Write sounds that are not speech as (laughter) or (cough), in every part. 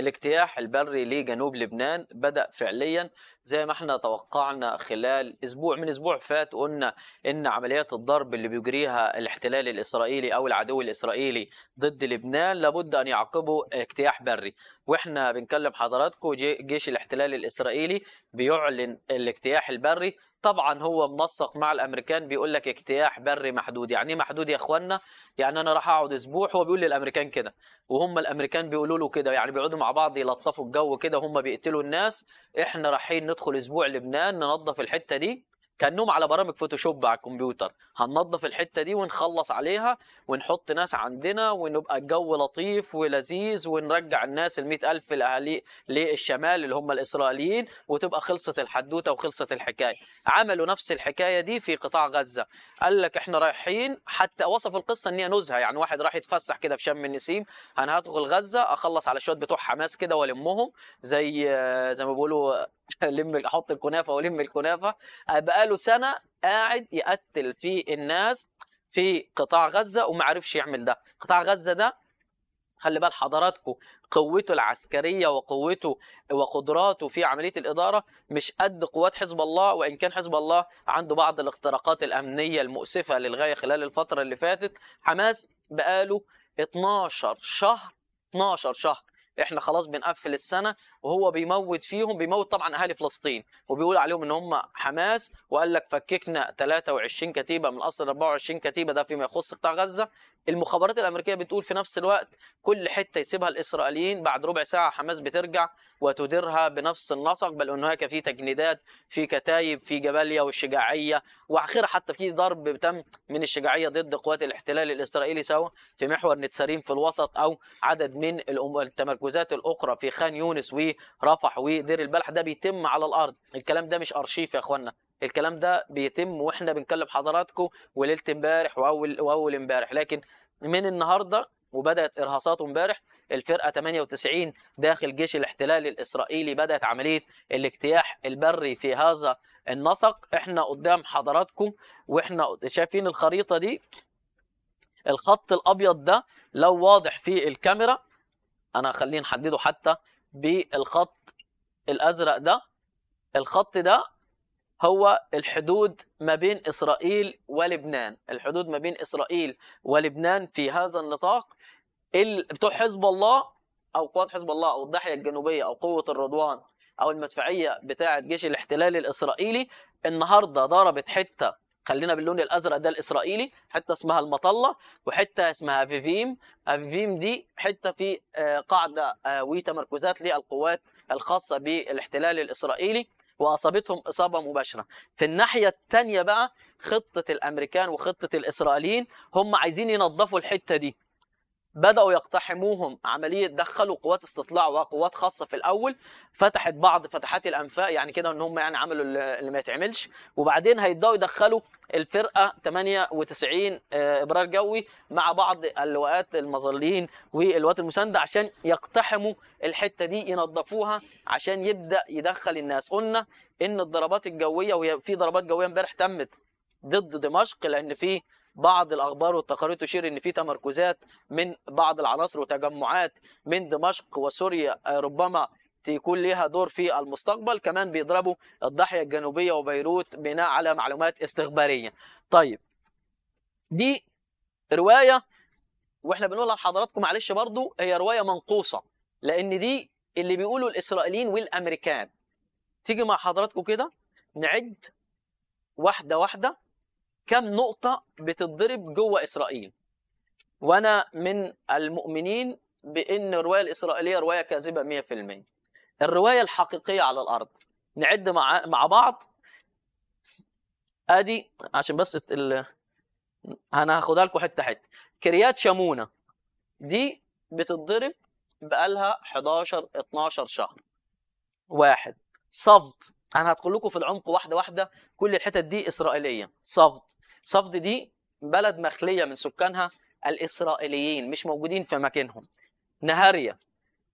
الاجتياح البري لجنوب لبنان بدأ فعليا زي ما احنا توقعنا خلال اسبوع من اسبوع فات قلنا ان عمليات الضرب اللي بيجريها الاحتلال الاسرائيلي او العدو الاسرائيلي ضد لبنان لابد ان يعقبه اجتياح بري واحنا بنكلم حضراتكم جيش الاحتلال الاسرائيلي بيعلن الاجتياح البري طبعا هو منسق مع الامريكان بيقول لك اجتياح بري محدود يعني ايه محدود يا اخوانا يعني انا راح اقعد اسبوع هو بيقول للامريكان كده وهم الامريكان بيقولوا له كده يعني بيقعدوا مع بعض يلطفوا الجو كده وهم بيقتلوا الناس احنا رايحين ندخل اسبوع لبنان ننظف الحته دي كانهم على برامج فوتوشوب على الكمبيوتر هننظف الحته دي ونخلص عليها ونحط ناس عندنا ونبقى الجو لطيف ولذيذ ونرجع الناس ال ألف الاهالي للشمال اللي هم الاسرائيليين وتبقى خلصت الحدوته وخلصت الحكايه عملوا نفس الحكايه دي في قطاع غزه قال لك احنا رايحين حتى وصف القصه ان هي نزهه يعني واحد راح يتفسح كده في شم النسيم انا هدخل غزه اخلص على شويه بتوع حماس كده والمهم زي آه، زي ما بيقولوا (laughs) لم احط الكنافه والم الكنافه ابقى له سنة قاعد يقتل في الناس في قطاع غزة وما عرفش يعمل ده قطاع غزة ده خلي بال حضراتكم قوته العسكريه وقوته وقدراته في عمليه الاداره مش قد قوات حزب الله وان كان حزب الله عنده بعض الاختراقات الامنيه المؤسفه للغايه خلال الفتره اللي فاتت حماس بقاله 12 شهر 12 شهر احنا خلاص بنقفل السنه وهو بيموت فيهم بيموت طبعا اهالي فلسطين وبيقول عليهم ان هم حماس وقال لك فككنا 23 كتيبه من اصل 24 كتيبه ده فيما يخص قطاع غزه المخابرات الامريكيه بتقول في نفس الوقت كل حته يسيبها الاسرائيليين بعد ربع ساعه حماس بترجع وتديرها بنفس النسق بل ان هناك في تجنيدات في كتايب في جباليا والشجاعيه واخيرا حتى في ضرب تم من الشجاعيه ضد قوات الاحتلال الاسرائيلي سواء في محور نتساريم في الوسط او عدد من التمركزات الاخرى في خان يونس و ورفح ودير البلح ده بيتم على الارض الكلام ده مش ارشيف يا اخوانا الكلام ده بيتم واحنا بنكلم حضراتكم وليله امبارح واول واول امبارح لكن من النهارده وبدات ارهاصات امبارح الفرقه 98 داخل جيش الاحتلال الاسرائيلي بدات عمليه الاجتياح البري في هذا النسق احنا قدام حضراتكم واحنا شايفين الخريطه دي الخط الابيض ده لو واضح في الكاميرا انا خليني نحدده حتى بالخط الازرق ده الخط ده هو الحدود ما بين اسرائيل ولبنان الحدود ما بين اسرائيل ولبنان في هذا النطاق بتوع حزب الله او قوات حزب الله او الضاحيه الجنوبيه او قوه الرضوان او المدفعيه بتاعه جيش الاحتلال الاسرائيلي النهارده ضربت حته خلينا باللون الازرق ده الاسرائيلي حته اسمها المطله وحته اسمها افيفيم افيفيم دي حته في آه، قاعده آه، وتمركزات للقوات الخاصه بالاحتلال الاسرائيلي واصابتهم اصابه مباشره في الناحيه الثانيه بقى خطه الامريكان وخطه الاسرائيليين هم عايزين ينظفوا الحته دي بدأوا يقتحموهم عملية دخلوا قوات استطلاع وقوات خاصة في الأول فتحت بعض فتحات الأنفاق يعني كده إن هم يعني عملوا اللي ما يتعملش وبعدين هيبدأوا يدخلوا الفرقة 98 إبرار جوي مع بعض اللواءات المظليين واللواءات المساندة عشان يقتحموا الحتة دي ينظفوها عشان يبدأ يدخل الناس قلنا إن الضربات الجوية وهي في ضربات جوية امبارح تمت ضد دمشق لأن في بعض الاخبار والتقارير تشير ان في تمركزات من بعض العناصر وتجمعات من دمشق وسوريا آه، ربما تكون لها دور في المستقبل كمان بيضربوا الضاحيه الجنوبيه وبيروت بناء على معلومات استخباريه طيب دي روايه واحنا بنقولها لحضراتكم معلش برضو هي روايه منقوصه لان دي اللي بيقولوا الاسرائيليين والامريكان تيجي مع حضراتكم كده نعد واحده واحده كم نقطة بتتضرب جوه إسرائيل وأنا من المؤمنين بأن الرواية الإسرائيلية رواية كاذبة 100% الرواية الحقيقية على الأرض نعد مع, مع بعض ادي عشان بس ال... انا هاخدها لكم حته حته كريات شامونا دي بتتضرب بقالها 11 12 شهر واحد صفد انا هدخل لكم في العمق واحده واحده كل الحتت دي اسرائيليه صفد صفد دي بلد مخليه من سكانها الاسرائيليين مش موجودين في مكانهم نهاريه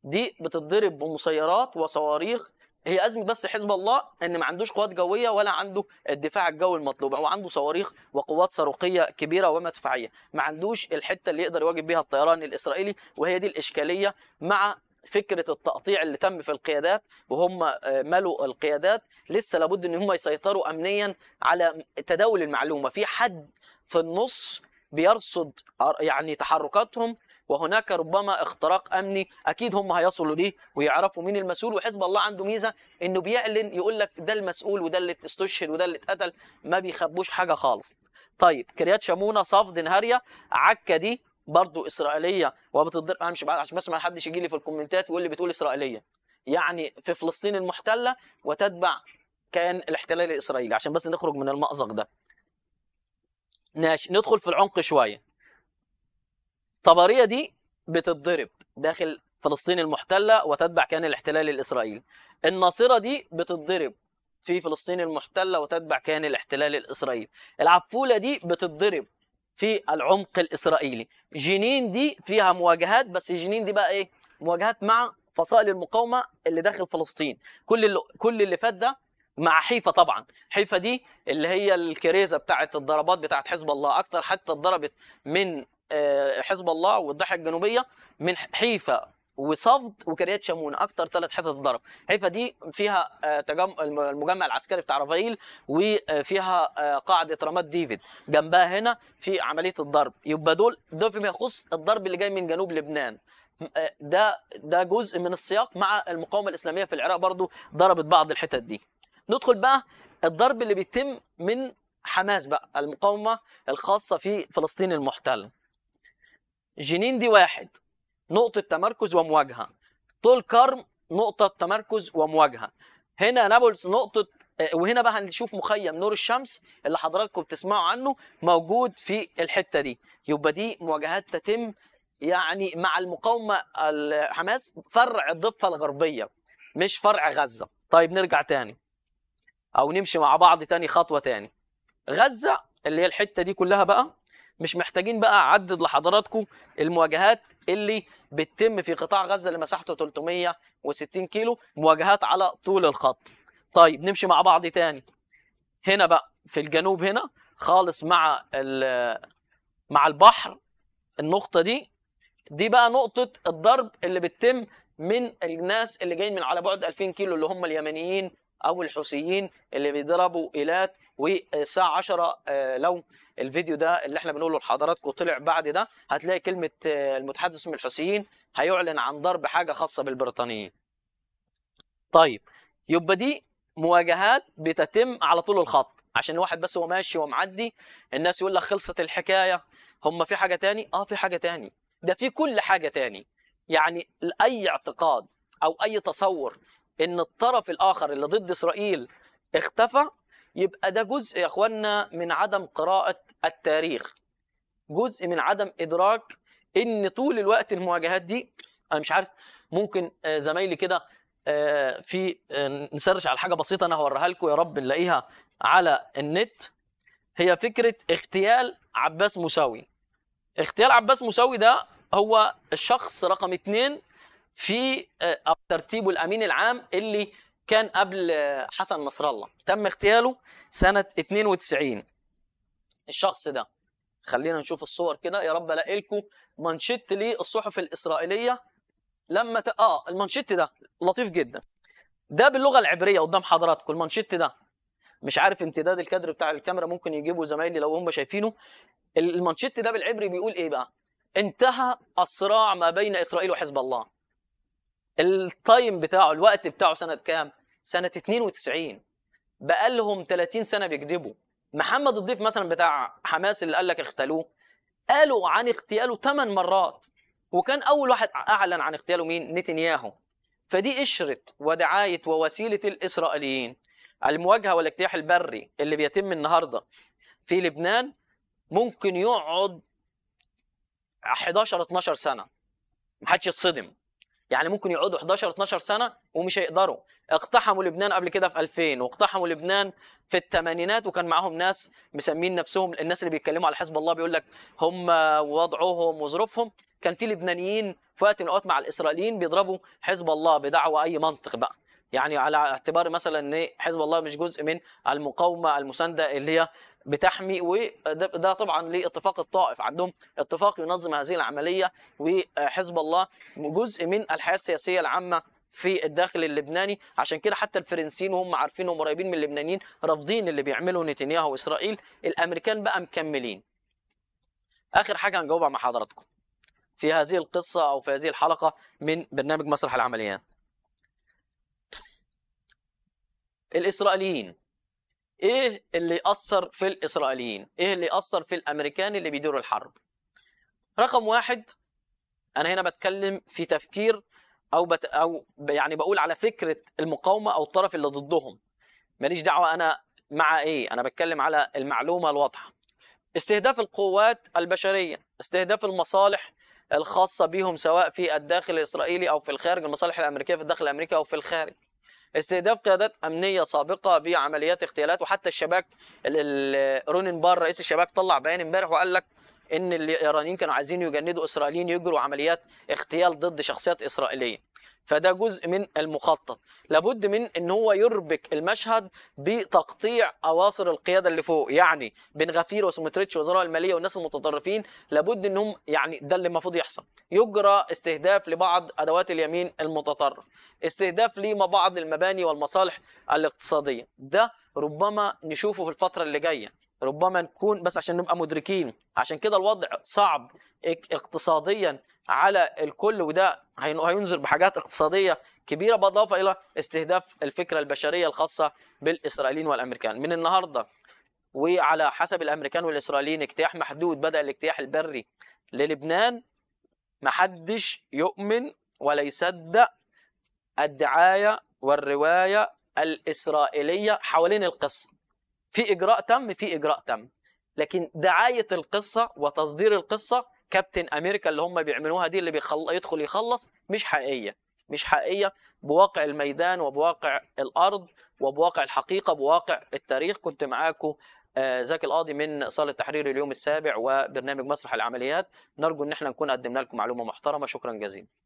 دي بتتضرب بمسيرات وصواريخ هي أزمة بس حزب الله إن ما عندوش قوات جوية ولا عنده الدفاع الجوي المطلوب هو عنده صواريخ وقوات صاروخية كبيرة ومدفعية ما عندوش الحتة اللي يقدر يواجه بيها الطيران الإسرائيلي وهي دي الإشكالية مع فكره التقطيع اللي تم في القيادات وهم آه، ملوا القيادات لسه لابد ان هم يسيطروا امنيا على تداول المعلومه في حد في النص بيرصد يعني تحركاتهم وهناك ربما اختراق امني اكيد هم هيصلوا ليه ويعرفوا مين المسؤول وحزب الله عنده ميزه انه بيعلن يقول لك ده المسؤول وده اللي استشهد وده اللي اتقتل ما بيخبوش حاجه خالص طيب كريات شامونه صفد نهاريه عكا دي برضو اسرائيليه وبتتضرب انا مش عشان بس ما حدش يجي لي في الكومنتات ويقول لي بتقول اسرائيليه يعني في فلسطين المحتله وتتبع كيان الاحتلال الاسرائيلي عشان بس نخرج من المأزق ده ماشي ندخل في العمق شويه طبريه دي بتتضرب داخل فلسطين المحتله وتتبع كيان الاحتلال الاسرائيلي الناصره دي بتتضرب في فلسطين المحتله وتتبع كيان الاحتلال الاسرائيلي العفوله دي بتتضرب في العمق الاسرائيلي جنين دي فيها مواجهات بس جنين دي بقى ايه مواجهات مع فصائل المقاومه اللي داخل فلسطين كل اللي كل اللي فات ده مع حيفا طبعا حيفا دي اللي هي الكريزه بتاعه الضربات بتاعه حزب الله اكتر حتى ضربت من آه، حزب الله والضاحيه الجنوبيه من حيفا وصفد وكريات شامون اكتر ثلاث حتت ضرب حيفا دي فيها آه، تجمع المجمع العسكري بتاع رافائيل وفيها آه، قاعده رماد ديفيد جنبها هنا في عمليه الضرب يبقى دول ده فيما يخص الضرب اللي جاي من جنوب لبنان آه، ده ده جزء من السياق مع المقاومه الاسلاميه في العراق برضو ضربت بعض الحتت دي ندخل بقى الضرب اللي بيتم من حماس بقى المقاومه الخاصه في فلسطين المحتله جنين دي واحد نقطة تمركز ومواجهة طول كرم نقطة تمركز ومواجهة هنا نابلس نقطة آه، وهنا بقى هنشوف مخيم نور الشمس اللي حضراتكم بتسمعوا عنه موجود في الحتة دي يبقى دي مواجهات تتم يعني مع المقاومة حماس فرع الضفة الغربية مش فرع غزة طيب نرجع تاني او نمشي مع بعض تاني خطوة تاني غزة اللي هي الحتة دي كلها بقى مش محتاجين بقى اعدد لحضراتكم المواجهات اللي بتتم في قطاع غزه اللي مساحته 360 كيلو مواجهات على طول الخط طيب نمشي مع بعض تاني هنا بقى في الجنوب هنا خالص مع مع البحر النقطه دي دي بقى نقطه الضرب اللي بتتم من الناس اللي جايين من على بعد 2000 كيلو اللي هم اليمنيين او الحوثيين اللي بيضربوا ايلات والساعه 10 آه، لو الفيديو ده اللي احنا بنقوله لحضراتكم طلع بعد ده هتلاقي كلمه آه، المتحدث من الحوثيين هيعلن عن ضرب حاجه خاصه بالبريطانيين طيب يبقى دي مواجهات بتتم على طول الخط عشان الواحد بس هو ماشي ومعدي الناس يقول لك خلصت الحكايه هم في حاجه تاني اه في حاجه تاني ده في كل حاجه تاني يعني اي اعتقاد او اي تصور ان الطرف الاخر اللي ضد اسرائيل اختفى يبقى ده جزء يا اخوانا من عدم قراءة التاريخ جزء من عدم إدراك إن طول الوقت المواجهات دي أنا مش عارف ممكن آه، زمايلي كده آه، في آه، نسرش على حاجة بسيطة أنا هوريها لكم يا رب نلاقيها على النت هي فكرة اغتيال عباس مساوي اغتيال عباس مساوي ده هو الشخص رقم اثنين في ترتيبه الأمين العام اللي كان قبل حسن نصر الله تم اغتياله سنة 92 الشخص ده خلينا نشوف الصور كده يا رب الاقي لكم مانشيت للصحف الاسرائيليه لما ت... اه المانشيت ده لطيف جدا ده باللغه العبريه قدام حضراتكم المانشيت ده مش عارف امتداد الكادر بتاع الكاميرا ممكن يجيبوا زمايلي لو هم شايفينه المانشيت ده بالعبري بيقول ايه بقى انتهى الصراع ما بين اسرائيل وحزب الله التايم بتاعه الوقت بتاعه سنه كام سنه 92 بقى لهم 30 سنه بيكذبوا محمد الضيف مثلا بتاع حماس اللي قال لك اغتالوه قالوا عن اغتياله 8 مرات وكان اول واحد اعلن عن اغتياله مين نتنياهو فدي قشره ودعايه ووسيله الاسرائيليين المواجهه والاجتياح البري اللي بيتم النهارده في لبنان ممكن يقعد 11 12 سنه محدش يتصدم يعني ممكن يقعدوا 11 12 سنه ومش هيقدروا اقتحموا لبنان قبل كده في 2000 واقتحموا لبنان في الثمانينات وكان معاهم ناس مسمين نفسهم الناس اللي بيتكلموا على حزب الله بيقول لك هم ووضعهم وظروفهم كان في لبنانيين في وقت من الاوقات مع الاسرائيليين بيضربوا حزب الله بدعوى اي منطق بقى يعني على اعتبار مثلا ان حزب الله مش جزء من المقاومه المسانده اللي هي بتحمي وده طبعا لاتفاق الطائف عندهم اتفاق ينظم هذه العمليه وحزب الله جزء من الحياه السياسيه العامه في الداخل اللبناني عشان كده حتى الفرنسيين وهم عارفين هم قريبين من اللبنانيين رافضين اللي بيعمله نتنياهو واسرائيل الامريكان بقى مكملين اخر حاجه هنجاوبها مع حضراتكم في هذه القصه او في هذه الحلقه من برنامج مسرح العمليات الاسرائيليين ايه اللي اثر في الاسرائيليين ايه اللي اثر في الامريكان اللي بيديروا الحرب رقم واحد انا هنا بتكلم في تفكير او بت او يعني بقول على فكره المقاومه او الطرف اللي ضدهم ماليش دعوه انا مع ايه انا بتكلم على المعلومه الواضحه استهداف القوات البشريه استهداف المصالح الخاصه بهم سواء في الداخل الاسرائيلي او في الخارج المصالح الامريكيه في الداخل الامريكي او في الخارج استهداف قيادات امنيه سابقه بعمليات اغتيالات وحتى الشباك رونين بار رئيس الشباك طلع بيان امبارح وقال لك ان الايرانيين كانوا عايزين يجندوا اسرائيليين يجروا عمليات اغتيال ضد شخصيات اسرائيليه فده جزء من المخطط لابد من ان هو يربك المشهد بتقطيع اواصر القياده اللي فوق يعني بن غفير وسومتريتش وزراء الماليه والناس المتطرفين لابد انهم يعني ده اللي المفروض يحصل يجرى استهداف لبعض ادوات اليمين المتطرف استهداف لما بعض المباني والمصالح الاقتصاديه ده ربما نشوفه في الفتره اللي جايه ربما نكون بس عشان نبقى مدركين عشان كده الوضع صعب اقتصاديا على الكل وده هينظر بحاجات اقتصاديه كبيره بالاضافه الى استهداف الفكره البشريه الخاصه بالاسرائيليين والامريكان من النهارده وعلى حسب الامريكان والاسرائيليين اجتياح محدود بدا الاجتياح البري للبنان محدش يؤمن ولا يصدق الدعايه والروايه الاسرائيليه حوالين القصه في اجراء تم في اجراء تم لكن دعايه القصه وتصدير القصه كابتن امريكا اللي هم بيعملوها دي اللي بيخل... يدخل يخلص مش حقيقيه مش حقيقيه بواقع الميدان وبواقع الارض وبواقع الحقيقه بواقع التاريخ كنت معاكم زكي آه، القاضي من صاله تحرير اليوم السابع وبرنامج مسرح العمليات نرجو ان احنا نكون قدمنا لكم معلومه محترمه شكرا جزيلا